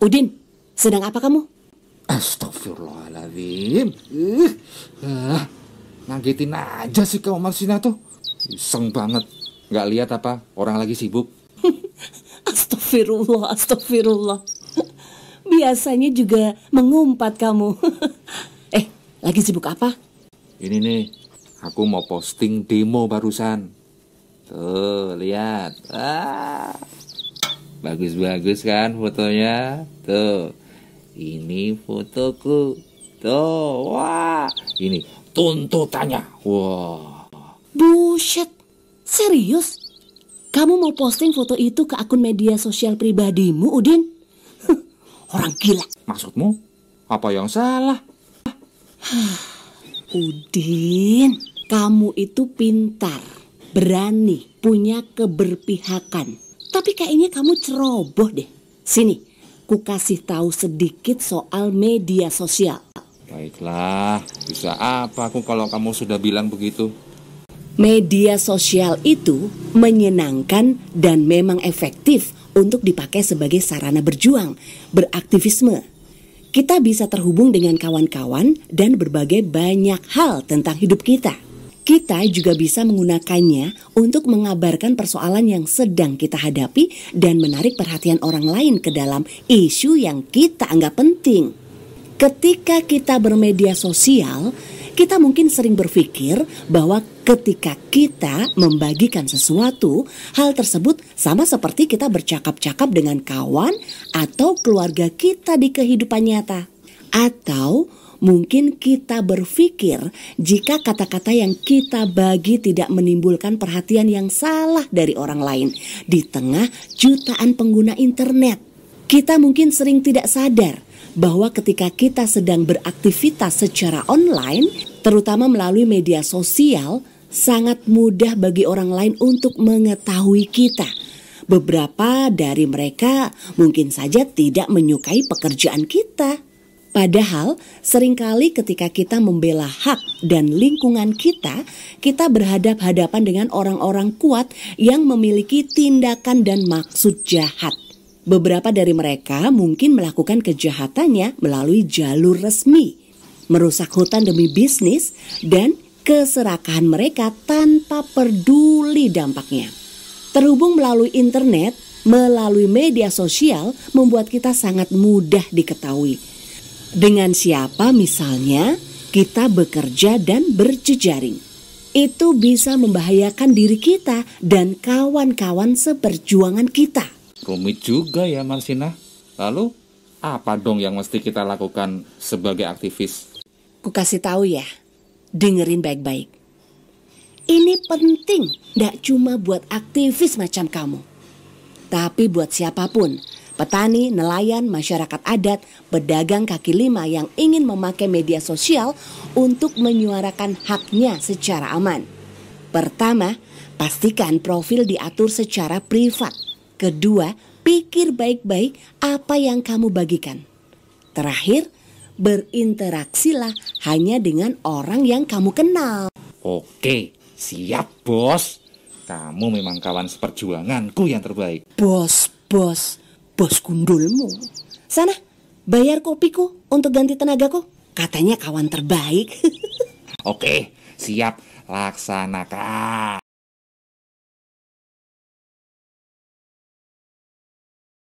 Udin, sedang apa kamu? Astagfirullahaladzim. Ih, ah, eh, ngagetin aja sih kamu Marsina tuh. Iseng banget. Nggak lihat apa orang lagi sibuk. astagfirullah, astagfirullah. Biasanya juga mengumpat kamu. eh, lagi sibuk apa? Ini nih, aku mau posting demo barusan. Tuh, lihat. Ah, Bagus-bagus kan fotonya? Tuh. Ini fotoku. Tuh, wah. Ini tuntutannya. Wah. Buset. Serius? Kamu mau posting foto itu ke akun media sosial pribadimu, Udin? Orang gila. Maksudmu? Apa yang salah? Udin, kamu itu pintar, berani, punya keberpihakan tapi kayaknya kamu ceroboh deh. Sini, ku kasih tahu sedikit soal media sosial. Baiklah, bisa apa aku kalau kamu sudah bilang begitu? Media sosial itu menyenangkan dan memang efektif untuk dipakai sebagai sarana berjuang, beraktivisme. Kita bisa terhubung dengan kawan-kawan dan berbagai banyak hal tentang hidup kita. Kita juga bisa menggunakannya untuk mengabarkan persoalan yang sedang kita hadapi dan menarik perhatian orang lain ke dalam isu yang kita anggap penting. Ketika kita bermedia sosial, kita mungkin sering berpikir bahwa ketika kita membagikan sesuatu, hal tersebut sama seperti kita bercakap-cakap dengan kawan atau keluarga kita di kehidupan nyata, atau mungkin kita berpikir jika kata-kata yang kita bagi tidak menimbulkan perhatian yang salah dari orang lain di tengah jutaan pengguna internet. Kita mungkin sering tidak sadar bahwa ketika kita sedang beraktivitas secara online, terutama melalui media sosial, sangat mudah bagi orang lain untuk mengetahui kita. Beberapa dari mereka mungkin saja tidak menyukai pekerjaan kita Padahal, seringkali ketika kita membela hak dan lingkungan kita, kita berhadap-hadapan dengan orang-orang kuat yang memiliki tindakan dan maksud jahat. Beberapa dari mereka mungkin melakukan kejahatannya melalui jalur resmi, merusak hutan demi bisnis, dan keserakahan mereka tanpa peduli dampaknya. Terhubung melalui internet, melalui media sosial, membuat kita sangat mudah diketahui dengan siapa misalnya kita bekerja dan berjejaring. Itu bisa membahayakan diri kita dan kawan-kawan seperjuangan kita. Rumit juga ya Marsina. Lalu apa dong yang mesti kita lakukan sebagai aktivis? Ku kasih tahu ya. Dengerin baik-baik. Ini penting, tidak cuma buat aktivis macam kamu. Tapi buat siapapun, Petani, nelayan, masyarakat adat, pedagang kaki lima yang ingin memakai media sosial untuk menyuarakan haknya secara aman. Pertama, pastikan profil diatur secara privat. Kedua, pikir baik-baik apa yang kamu bagikan. Terakhir, berinteraksilah hanya dengan orang yang kamu kenal. Oke, siap bos. Kamu memang kawan seperjuanganku yang terbaik. Bos, bos bos gundulmu. Sana, bayar kopiku untuk ganti tenagaku. Katanya kawan terbaik. Oke, siap laksanakan.